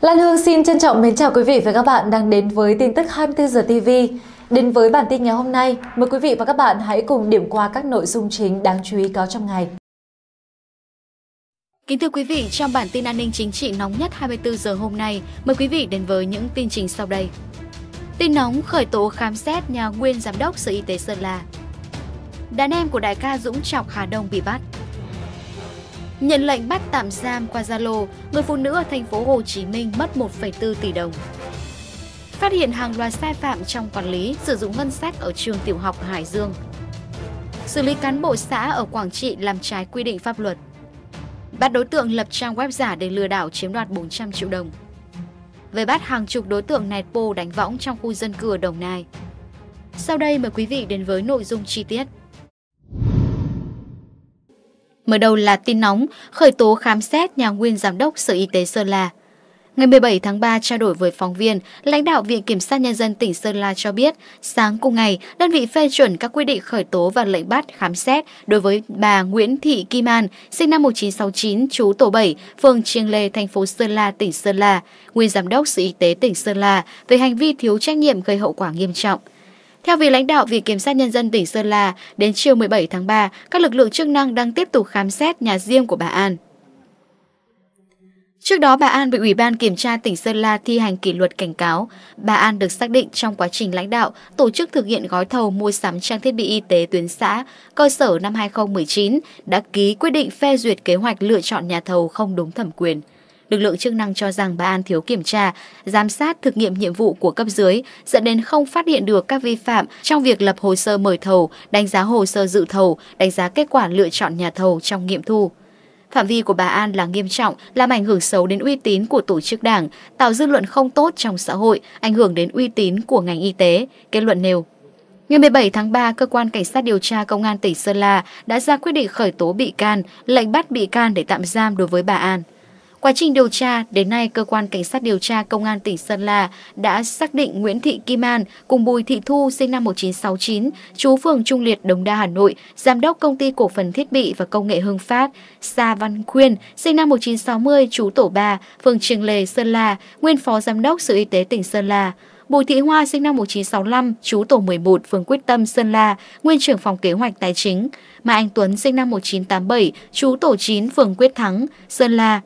Lan Hương xin trân trọng mến chào quý vị và các bạn đang đến với tin tức 24 giờ TV. Đến với bản tin ngày hôm nay, mời quý vị và các bạn hãy cùng điểm qua các nội dung chính đáng chú ý có trong ngày. Kính thưa quý vị, trong bản tin an ninh chính trị nóng nhất 24 giờ hôm nay, mời quý vị đến với những tin chính sau đây. Tin nóng khởi tố khám xét nhà nguyên giám đốc Sở Y tế Sơn La. Đàn em của đại ca Dũng Trọc Hà Đông bị bắt. Nhận lệnh bắt tạm giam qua Zalo, người phụ nữ ở thành phố Hồ Chí Minh mất 1,4 tỷ đồng. Phát hiện hàng loạt sai phạm trong quản lý sử dụng ngân sách ở trường tiểu học Hải Dương. Xử lý cán bộ xã ở Quảng Trị làm trái quy định pháp luật. Bắt đối tượng lập trang web giả để lừa đảo chiếm đoạt 400 triệu đồng. Về bắt hàng chục đối tượng nẹt bô đánh võng trong khu dân cư ở Đồng Nai. Sau đây mời quý vị đến với nội dung chi tiết. Mở đầu là tin nóng, khởi tố khám xét nhà nguyên giám đốc Sở Y tế Sơn La. Ngày 17 tháng 3 trao đổi với phóng viên, lãnh đạo Viện Kiểm sát Nhân dân tỉnh Sơn La cho biết, sáng cùng ngày, đơn vị phê chuẩn các quy định khởi tố và lệnh bắt khám xét đối với bà Nguyễn Thị Kim An, sinh năm 1969, trú tổ 7, phường Chiêng Lê, thành phố Sơn La, tỉnh Sơn La, nguyên giám đốc Sở Y tế tỉnh Sơn La về hành vi thiếu trách nhiệm gây hậu quả nghiêm trọng. Theo vị lãnh đạo Viện Kiểm sát Nhân dân tỉnh Sơn La, đến chiều 17 tháng 3, các lực lượng chức năng đang tiếp tục khám xét nhà riêng của bà An. Trước đó, bà An bị Ủy ban Kiểm tra tỉnh Sơn La thi hành kỷ luật cảnh cáo. Bà An được xác định trong quá trình lãnh đạo, tổ chức thực hiện gói thầu mua sắm trang thiết bị y tế tuyến xã, cơ sở năm 2019, đã ký quyết định phê duyệt kế hoạch lựa chọn nhà thầu không đúng thẩm quyền. Lực lượng chức năng cho rằng bà An thiếu kiểm tra, giám sát thực nghiệm nhiệm vụ của cấp dưới, dẫn đến không phát hiện được các vi phạm trong việc lập hồ sơ mời thầu, đánh giá hồ sơ dự thầu, đánh giá kết quả lựa chọn nhà thầu trong nghiệm thu. Phạm vi của bà An là nghiêm trọng, làm ảnh hưởng xấu đến uy tín của tổ chức đảng, tạo dư luận không tốt trong xã hội, ảnh hưởng đến uy tín của ngành y tế, kết luận nêu. Ngày 17 tháng 3, Cơ quan Cảnh sát điều tra Công an tỉnh Sơn La đã ra quyết định khởi tố bị can, lệnh bắt bị can để tạm giam đối với bà An. Quá trình điều tra, đến nay cơ quan cảnh sát điều tra công an tỉnh Sơn La đã xác định Nguyễn Thị Kim An cùng Bùi Thị Thu sinh năm 1969, chú phường Trung Liệt, Đồng Đa, Hà Nội, giám đốc công ty cổ phần thiết bị và công nghệ Hưng Phát, Sa Văn Khuyên, sinh năm 1960, chú tổ 3, phường Trường Lề, Sơn La, nguyên phó giám đốc Sở Y tế tỉnh Sơn La. Bùi Thị Hoa sinh năm 1965, chú tổ 11, phường Quyết Tâm, Sơn La, nguyên trưởng phòng kế hoạch tài chính. Mà Anh Tuấn sinh năm 1987, chú tổ 9, phường Quyết Thắng, Sơn La,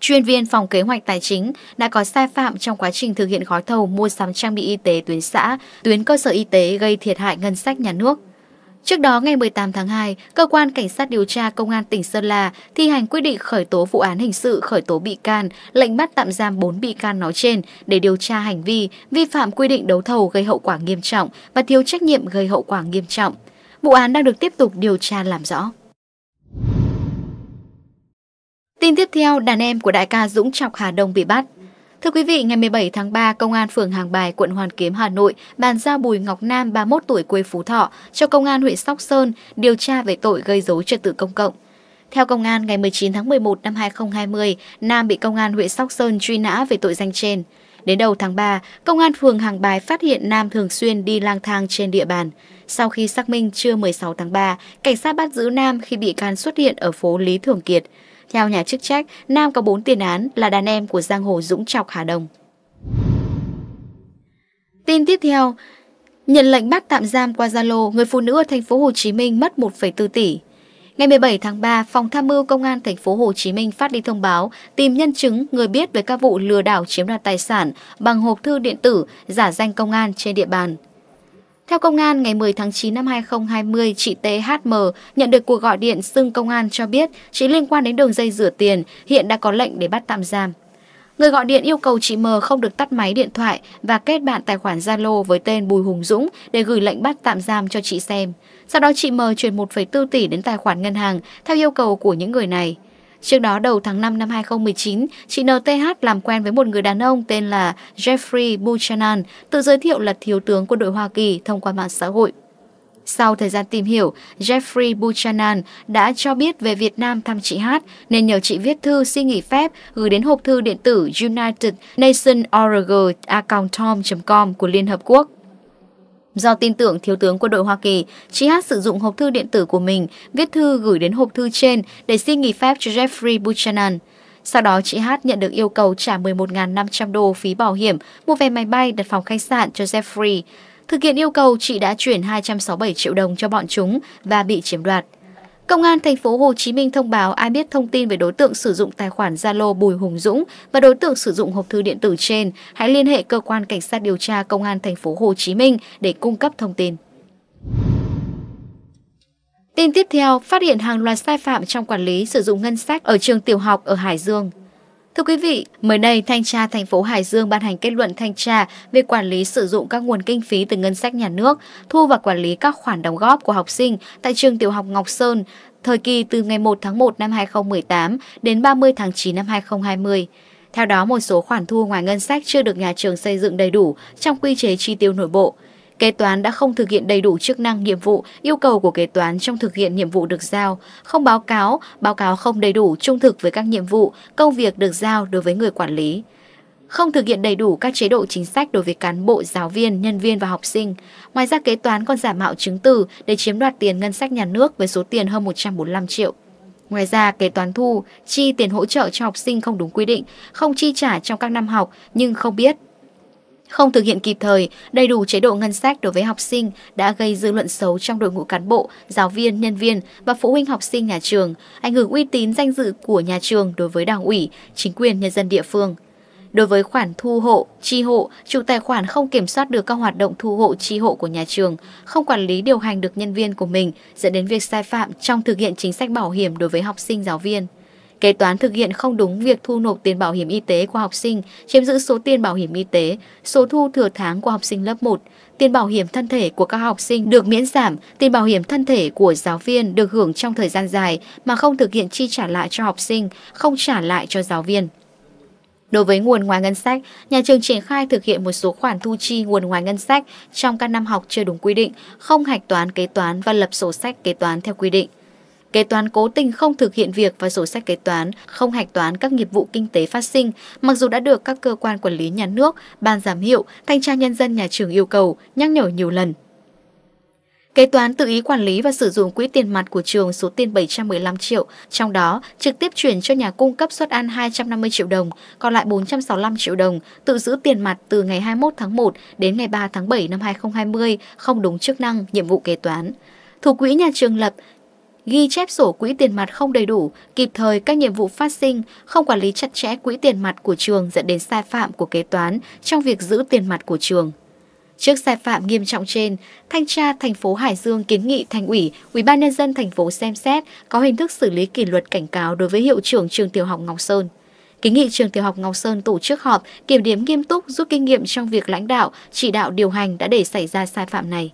chuyên viên phòng kế hoạch tài chính đã có sai phạm trong quá trình thực hiện gói thầu mua sắm trang bị y tế tuyến xã, tuyến cơ sở y tế gây thiệt hại ngân sách nhà nước. Trước đó, ngày 18 tháng 2, Cơ quan Cảnh sát điều tra Công an tỉnh Sơn La thi hành quyết định khởi tố vụ án hình sự khởi tố bị can, lệnh bắt tạm giam 4 bị can nói trên để điều tra hành vi vi phạm quy định đấu thầu gây hậu quả nghiêm trọng và thiếu trách nhiệm gây hậu quả nghiêm trọng. Vụ án đang được tiếp tục điều tra làm rõ. Tin tiếp theo, đàn em của đại ca Dũng Chọc Hà Đông bị bắt. Thưa quý vị, ngày 17 tháng 3, Công an phường Hàng Bài, quận Hoàn Kiếm, Hà Nội bàn giao Bùi Ngọc Nam, 31 tuổi quê Phú Thọ, cho Công an huyện Sóc Sơn điều tra về tội gây dối trật tự công cộng. Theo Công an, ngày 19 tháng 11 năm 2020, Nam bị Công an huyện Sóc Sơn truy nã về tội danh trên. Đến đầu tháng 3, Công an phường Hàng Bài phát hiện Nam thường xuyên đi lang thang trên địa bàn. Sau khi xác minh trưa 16 tháng 3, cảnh sát bắt giữ Nam khi bị can xuất hiện ở phố Lý Thường Kiệt. Theo nhà chức trách, Nam có 4 tiền án là đàn em của giang hồ Dũng Chọc Hà Đông. Tin tiếp theo, nhận lệnh bắt tạm giam qua Zalo, người phụ nữ ở thành phố Hồ Chí Minh mất 1,4 tỷ. Ngày 17 tháng 3, Phòng Tham mưu Công an thành phố Hồ Chí Minh phát đi thông báo tìm nhân chứng người biết về các vụ lừa đảo chiếm đoạt tài sản bằng hộp thư điện tử giả danh công an trên địa bàn. Theo công an, ngày 10 tháng 9 năm 2020, chị THM nhận được cuộc gọi điện xưng công an cho biết chị liên quan đến đường dây rửa tiền, hiện đã có lệnh để bắt tạm giam. Người gọi điện yêu cầu chị M không được tắt máy điện thoại và kết bạn tài khoản Zalo với tên Bùi Hùng Dũng để gửi lệnh bắt tạm giam cho chị xem. Sau đó chị M chuyển 1,4 tỷ đến tài khoản ngân hàng theo yêu cầu của những người này. Trước đó đầu tháng 5 năm 2019, chị NTH làm quen với một người đàn ông tên là Jeffrey Buchanan, tự giới thiệu là thiếu tướng quân đội Hoa Kỳ thông qua mạng xã hội. Sau thời gian tìm hiểu, Jeffrey Buchanan đã cho biết về Việt Nam thăm chị Hát nên nhờ chị viết thư xin nghỉ phép gửi đến hộp thư điện tử United Nation org com của Liên Hợp Quốc. Do tin tưởng thiếu tướng quân đội Hoa Kỳ, chị Hát sử dụng hộp thư điện tử của mình, viết thư gửi đến hộp thư trên để xin nghỉ phép cho Jeffrey Buchanan. Sau đó chị Hát nhận được yêu cầu trả 11.500 đô phí bảo hiểm, mua vé máy bay đặt phòng khách sạn cho Jeffrey. Thực hiện yêu cầu, chị đã chuyển 267 triệu đồng cho bọn chúng và bị chiếm đoạt. Công an thành phố Hồ Chí Minh thông báo ai biết thông tin về đối tượng sử dụng tài khoản Zalo Bùi Hùng Dũng và đối tượng sử dụng hộp thư điện tử trên, hãy liên hệ cơ quan cảnh sát điều tra Công an thành phố Hồ Chí Minh để cung cấp thông tin. Tin tiếp theo, phát hiện hàng loạt sai phạm trong quản lý sử dụng ngân sách ở trường tiểu học ở Hải Dương. Thưa quý vị, mới đây, Thanh tra thành phố Hải Dương ban hành kết luận thanh tra về quản lý sử dụng các nguồn kinh phí từ ngân sách nhà nước, thu và quản lý các khoản đóng góp của học sinh tại trường tiểu học Ngọc Sơn, thời kỳ từ ngày 1 tháng 1 năm 2018 đến 30 tháng 9 năm 2020. Theo đó, một số khoản thu ngoài ngân sách chưa được nhà trường xây dựng đầy đủ trong quy chế chi tiêu nội bộ. Kế toán đã không thực hiện đầy đủ chức năng nhiệm vụ, yêu cầu của kế toán trong thực hiện nhiệm vụ được giao, không báo cáo, báo cáo không đầy đủ trung thực với các nhiệm vụ, công việc được giao đối với người quản lý không thực hiện đầy đủ các chế độ chính sách đối với cán bộ, giáo viên, nhân viên và học sinh. Ngoài ra kế toán còn giả mạo chứng từ để chiếm đoạt tiền ngân sách nhà nước với số tiền hơn 145 triệu. Ngoài ra, kế toán thu, chi tiền hỗ trợ cho học sinh không đúng quy định, không chi trả trong các năm học nhưng không biết không thực hiện kịp thời, đầy đủ chế độ ngân sách đối với học sinh đã gây dư luận xấu trong đội ngũ cán bộ, giáo viên, nhân viên và phụ huynh học sinh nhà trường, ảnh hưởng uy tín danh dự của nhà trường đối với đảng ủy, chính quyền nhân dân địa phương. Đối với khoản thu hộ, chi hộ, chủ tài khoản không kiểm soát được các hoạt động thu hộ chi hộ của nhà trường, không quản lý điều hành được nhân viên của mình, dẫn đến việc sai phạm trong thực hiện chính sách bảo hiểm đối với học sinh giáo viên. Kế toán thực hiện không đúng việc thu nộp tiền bảo hiểm y tế của học sinh, chiếm giữ số tiền bảo hiểm y tế, số thu thừa tháng của học sinh lớp 1, tiền bảo hiểm thân thể của các học sinh được miễn giảm, tiền bảo hiểm thân thể của giáo viên được hưởng trong thời gian dài mà không thực hiện chi trả lại cho học sinh, không trả lại cho giáo viên. Đối với nguồn ngoài ngân sách, nhà trường triển khai thực hiện một số khoản thu chi nguồn ngoài ngân sách trong các năm học chưa đúng quy định, không hạch toán kế toán và lập sổ sách kế toán theo quy định. Kế toán cố tình không thực hiện việc và sổ sách kế toán, không hạch toán các nghiệp vụ kinh tế phát sinh, mặc dù đã được các cơ quan quản lý nhà nước, ban giám hiệu, thanh tra nhân dân nhà trường yêu cầu, nhắc nhở nhiều lần. Kế toán tự ý quản lý và sử dụng quỹ tiền mặt của trường số tiền 715 triệu, trong đó trực tiếp chuyển cho nhà cung cấp suất ăn 250 triệu đồng, còn lại 465 triệu đồng tự giữ tiền mặt từ ngày 21 tháng 1 đến ngày 3 tháng 7 năm 2020, không đúng chức năng, nhiệm vụ kế toán. Thủ quỹ nhà trường lập, ghi chép sổ quỹ tiền mặt không đầy đủ, kịp thời các nhiệm vụ phát sinh, không quản lý chặt chẽ quỹ tiền mặt của trường dẫn đến sai phạm của kế toán trong việc giữ tiền mặt của trường. Trước sai phạm nghiêm trọng trên, thanh tra thành phố Hải Dương kiến nghị thành ủy, ủy ban nhân dân thành phố xem xét có hình thức xử lý kỷ luật cảnh cáo đối với hiệu trưởng trường tiểu học Ngọc Sơn. Kiến nghị trường tiểu học Ngọc Sơn tổ chức họp kiểm điểm nghiêm túc rút kinh nghiệm trong việc lãnh đạo, chỉ đạo điều hành đã để xảy ra sai phạm này.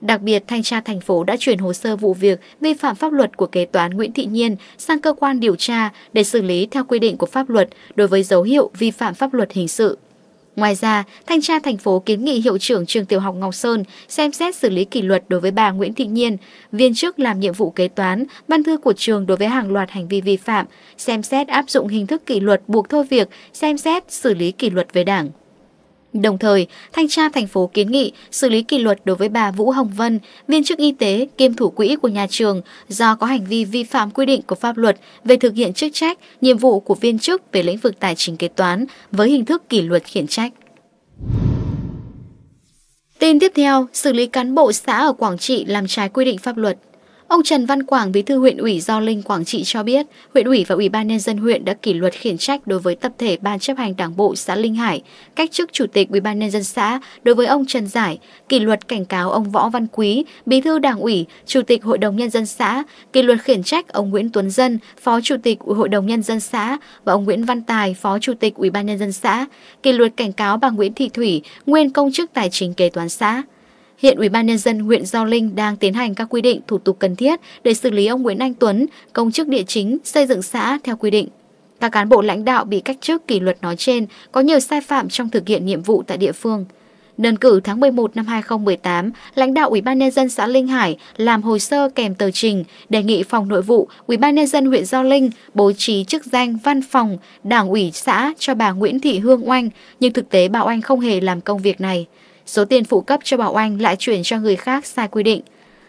Đặc biệt, Thanh tra thành phố đã chuyển hồ sơ vụ việc vi phạm pháp luật của kế toán Nguyễn Thị Nhiên sang cơ quan điều tra để xử lý theo quy định của pháp luật đối với dấu hiệu vi phạm pháp luật hình sự. Ngoài ra, Thanh tra thành phố kiến nghị hiệu trưởng trường tiểu học Ngọc Sơn xem xét xử lý kỷ luật đối với bà Nguyễn Thị Nhiên, viên chức làm nhiệm vụ kế toán, ban thư của trường đối với hàng loạt hành vi vi phạm, xem xét áp dụng hình thức kỷ luật buộc thôi việc, xem xét xử lý kỷ luật về đảng. Đồng thời, thanh tra thành phố kiến nghị xử lý kỷ luật đối với bà Vũ Hồng Vân, viên chức y tế kiêm thủ quỹ của nhà trường do có hành vi vi phạm quy định của pháp luật về thực hiện chức trách, nhiệm vụ của viên chức về lĩnh vực tài chính kế toán với hình thức kỷ luật khiển trách. Tin tiếp theo, xử lý cán bộ xã ở Quảng Trị làm trái quy định pháp luật. Ông Trần Văn Quảng, bí thư huyện ủy do Linh, Quảng Trị cho biết, huyện ủy và ủy ban nhân dân huyện đã kỷ luật khiển trách đối với tập thể ban chấp hành đảng bộ xã Linh Hải, cách chức chủ tịch ủy ban nhân dân xã đối với ông Trần Giải, kỷ luật cảnh cáo ông Võ Văn Quý, bí thư đảng ủy, chủ tịch hội đồng nhân dân xã, kỷ luật khiển trách ông Nguyễn Tuấn Dân, phó chủ tịch ủy hội đồng nhân dân xã và ông Nguyễn Văn Tài, phó chủ tịch ủy ban nhân dân xã, kỷ luật cảnh cáo bà Nguyễn Thị Thủy, nguyên công chức tài chính kế toán xã. Hiện Ủy ban nhân dân huyện Gio Linh đang tiến hành các quy định thủ tục cần thiết để xử lý ông Nguyễn Anh Tuấn, công chức địa chính, xây dựng xã theo quy định. Các cán bộ lãnh đạo bị cách chức kỷ luật nói trên có nhiều sai phạm trong thực hiện nhiệm vụ tại địa phương. Đơn cử tháng 11 năm 2018, lãnh đạo Ủy ban nhân dân xã Linh Hải làm hồ sơ kèm tờ trình đề nghị phòng nội vụ Ủy ban nhân dân huyện Gio Linh bố trí chức danh văn phòng đảng ủy xã cho bà Nguyễn Thị Hương Oanh, nhưng thực tế bà Oanh không hề làm công việc này. Số tiền phụ cấp cho Bảo Anh lại chuyển cho người khác sai quy định.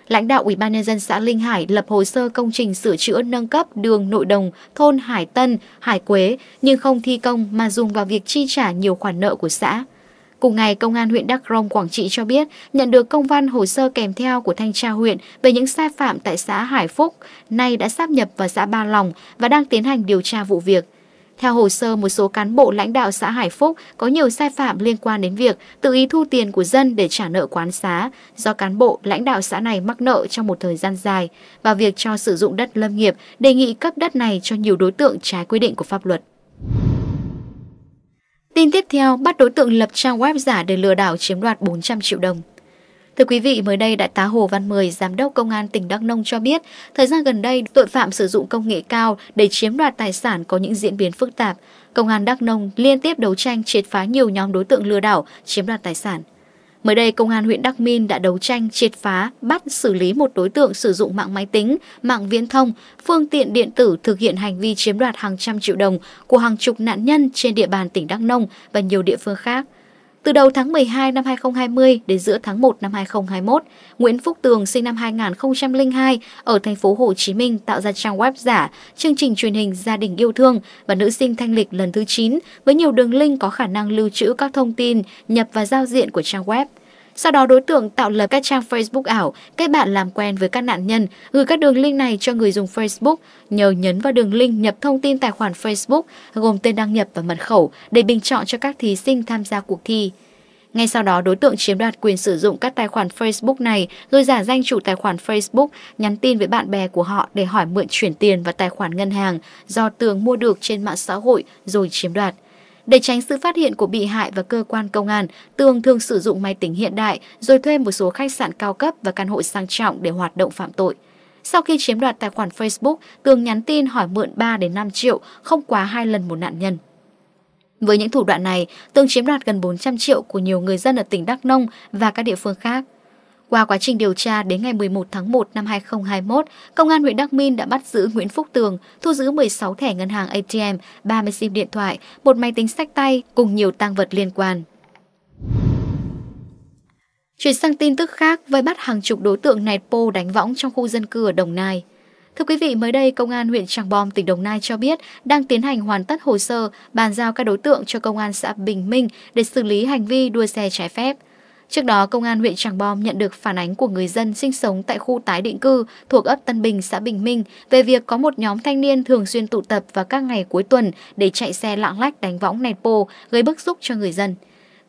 Lãnh đạo ủy ban nhân dân xã Linh Hải lập hồ sơ công trình sửa chữa nâng cấp đường nội đồng thôn Hải Tân, Hải Quế nhưng không thi công mà dùng vào việc chi trả nhiều khoản nợ của xã. Cùng ngày, Công an huyện Đắk Rông, Quảng Trị cho biết nhận được công văn hồ sơ kèm theo của thanh tra huyện về những sai phạm tại xã Hải Phúc, nay đã sắp nhập vào xã Ba Lòng và đang tiến hành điều tra vụ việc. Theo hồ sơ, một số cán bộ lãnh đạo xã Hải Phúc có nhiều sai phạm liên quan đến việc tự ý thu tiền của dân để trả nợ quán xá do cán bộ lãnh đạo xã này mắc nợ trong một thời gian dài và việc cho sử dụng đất lâm nghiệp đề nghị cấp đất này cho nhiều đối tượng trái quy định của pháp luật. Tin tiếp theo, bắt đối tượng lập trang web giả để lừa đảo chiếm đoạt 400 triệu đồng. Thưa quý vị, mới đây Đại tá Hồ Văn Mười, Giám đốc Công an tỉnh Đắk Nông cho biết, thời gian gần đây, tội phạm sử dụng công nghệ cao để chiếm đoạt tài sản có những diễn biến phức tạp. Công an Đắk Nông liên tiếp đấu tranh triệt phá nhiều nhóm đối tượng lừa đảo, chiếm đoạt tài sản. Mới đây, Công an huyện Đắk Minh đã đấu tranh triệt phá, bắt xử lý một đối tượng sử dụng mạng máy tính, mạng viễn thông, phương tiện điện tử thực hiện hành vi chiếm đoạt hàng trăm triệu đồng của hàng chục nạn nhân trên địa bàn tỉnh Đắk Nông và nhiều địa phương khác. Từ đầu tháng 12 năm 2020 đến giữa tháng 1 năm 2021, Nguyễn Phúc Tường sinh năm 2002 ở thành phố Hồ Chí Minh tạo ra trang web giả chương trình truyền hình Gia đình yêu thương và nữ sinh thanh lịch lần thứ 9 với nhiều đường link có khả năng lưu trữ các thông tin nhập và giao diện của trang web. Sau đó đối tượng tạo lập các trang Facebook ảo, kết bạn làm quen với các nạn nhân, gửi các đường link này cho người dùng Facebook, nhờ nhấn vào đường link nhập thông tin tài khoản Facebook gồm tên đăng nhập và mật khẩu để bình chọn cho các thí sinh tham gia cuộc thi. Ngay sau đó, đối tượng chiếm đoạt quyền sử dụng các tài khoản Facebook này rồi giả danh chủ tài khoản Facebook, nhắn tin với bạn bè của họ để hỏi mượn chuyển tiền vào tài khoản ngân hàng do Tường mua được trên mạng xã hội rồi chiếm đoạt. Để tránh sự phát hiện của bị hại và cơ quan công an, Tường thường sử dụng máy tính hiện đại rồi thuê một số khách sạn cao cấp và căn hộ sang trọng để hoạt động phạm tội. Sau khi chiếm đoạt tài khoản Facebook, Tường nhắn tin hỏi mượn 3 đến 5 triệu, không quá hai lần một nạn nhân. Với những thủ đoạn này, Tường chiếm đoạt gần 400 triệu của nhiều người dân ở tỉnh Đắk Nông và các địa phương khác. Qua quá trình điều tra, đến ngày 11 tháng 1 năm 2021, Công an huyện Đắc Minh đã bắt giữ Nguyễn Phúc Tường, thu giữ 16 thẻ ngân hàng ATM, 30 SIM điện thoại, một máy tính sách tay cùng nhiều tăng vật liên quan. Chuyển sang tin tức khác, vây bắt hàng chục đối tượng nẹt pô đánh võng trong khu dân cư ở Đồng Nai. Thưa quý vị, mới đây Công an huyện Tràng Bom, tỉnh Đồng Nai cho biết đang tiến hành hoàn tất hồ sơ bàn giao các đối tượng cho Công an xã Bình Minh để xử lý hành vi đua xe trái phép. Trước đó, Công an huyện Tràng Bom nhận được phản ánh của người dân sinh sống tại khu tái định cư thuộc ấp Tân Bình, xã Bình Minh về việc có một nhóm thanh niên thường xuyên tụ tập vào các ngày cuối tuần để chạy xe lạng lách đánh võng nẹt pô, gây bức xúc cho người dân.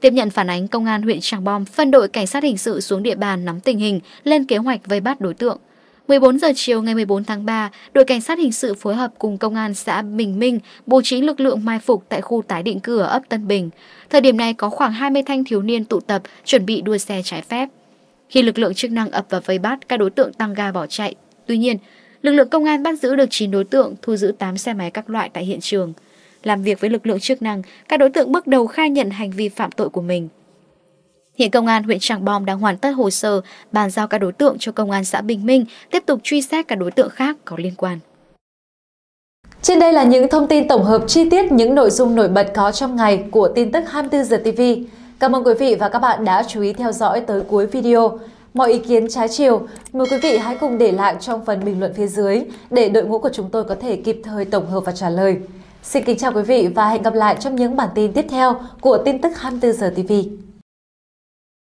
Tiếp nhận phản ánh, Công an huyện Tràng Bom phân đội cảnh sát hình sự xuống địa bàn nắm tình hình, lên kế hoạch vây bắt đối tượng. 14 giờ chiều ngày 14 tháng 3, đội cảnh sát hình sự phối hợp cùng công an xã Bình Minh bố trí lực lượng mai phục tại khu tái định cư ở ấp Tân Bình. Thời điểm này có khoảng 20 thanh thiếu niên tụ tập chuẩn bị đua xe trái phép. Khi lực lượng chức năng ập vào vây bắt, các đối tượng tăng ga bỏ chạy. Tuy nhiên, lực lượng công an bắt giữ được 9 đối tượng, thu giữ 8 xe máy các loại tại hiện trường. Làm việc với lực lượng chức năng, các đối tượng bước đầu khai nhận hành vi phạm tội của mình. Hiện công an huyện Tràng Bom đang hoàn tất hồ sơ, bàn giao các đối tượng cho công an xã Bình Minh tiếp tục truy xét các đối tượng khác có liên quan. Trên đây là những thông tin tổng hợp chi tiết những nội dung nổi bật có trong ngày của tin tức 24 giờ TV. Cảm ơn quý vị và các bạn đã chú ý theo dõi tới cuối video. Mọi ý kiến trái chiều, mời quý vị hãy cùng để lại trong phần bình luận phía dưới để đội ngũ của chúng tôi có thể kịp thời tổng hợp và trả lời. Xin kính chào quý vị và hẹn gặp lại trong những bản tin tiếp theo của tin tức 24 giờ TV.